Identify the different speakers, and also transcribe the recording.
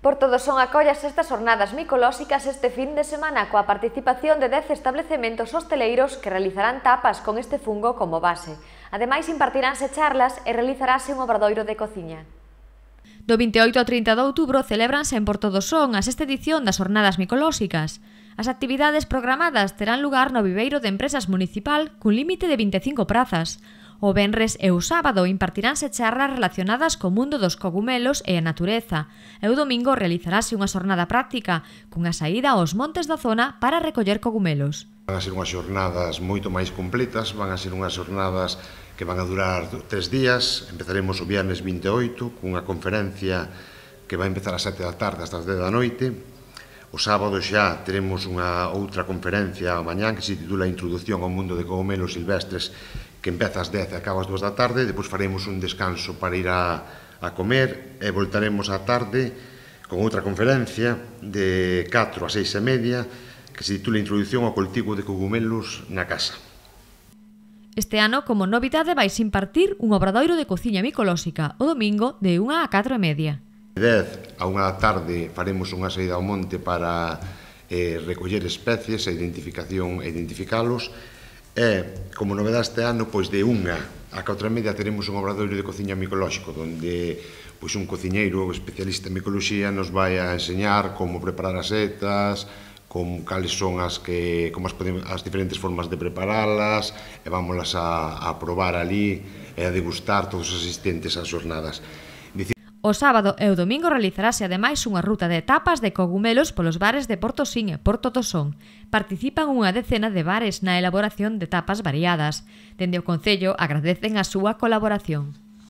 Speaker 1: Por todo son acollas estas jornadas micolóxicas este fin de semana coa participación de 10 establecementos hosteleiros que realizarán tapas con este fungo como base. Ademais, impartiránse charlas e realizarase un obradoiro de cociña. Do 28 ao 30 de outubro celebranse en Porto do Son a sexta edición das Jornadas Micolóxicas. As actividades programadas terán lugar no viveiro de empresas municipal cun límite de 25 prazas. O venres e o sábado impartiránse charlas relacionadas co mundo dos cogumelos e a natureza. E o domingo realizarase unha xornada práctica cunha saída aos montes da zona para recoller cogumelos.
Speaker 2: Van a ser unhas xornadas moito máis completas, van a ser unhas xornadas que van a durar tres días. Empezaremos o viernes 28 cunha conferencia que vai empezar ás 7 da tarde hasta as 10 da noite O sábado xa teremos unha outra conferencia mañán que se titula Introducción ao mundo de cogumelos silvestres que empeza ás 10 e acaba ás 2 da tarde, depois faremos un descanso para ir a, a comer e voltaremos á tarde con outra conferencia de 4 a 6 e media que se titula Introducción ao cultivo de cogumelos na casa.
Speaker 1: Este ano, como novidade, vais impartir un obradoiro de cociña micolóxica o domingo de 1 a 4 e media.
Speaker 2: De 10 a 1 da tarde faremos unha saída ao monte para eh, recoller especies e identificación e identificalos E, como novedade este ano, pois de unha a outra media teremos un obradoiro de cociña micolóxico, onde pois un cociñeiro especialista en micoloxía nos vai a enseñar como preparar as setas, como cales son as que como as, podemos, as diferentes formas de preparalas e vámolas a, a probar ali e a degustar todos os asistentes ás as xornadas
Speaker 1: O sábado e o domingo realizarase ademais unha ruta de etapas de cogumelos polos bares de Porto Sin e Porto Tosón. Participan unha decena de bares na elaboración de tapas variadas. Dende o Concello agradecen a súa colaboración.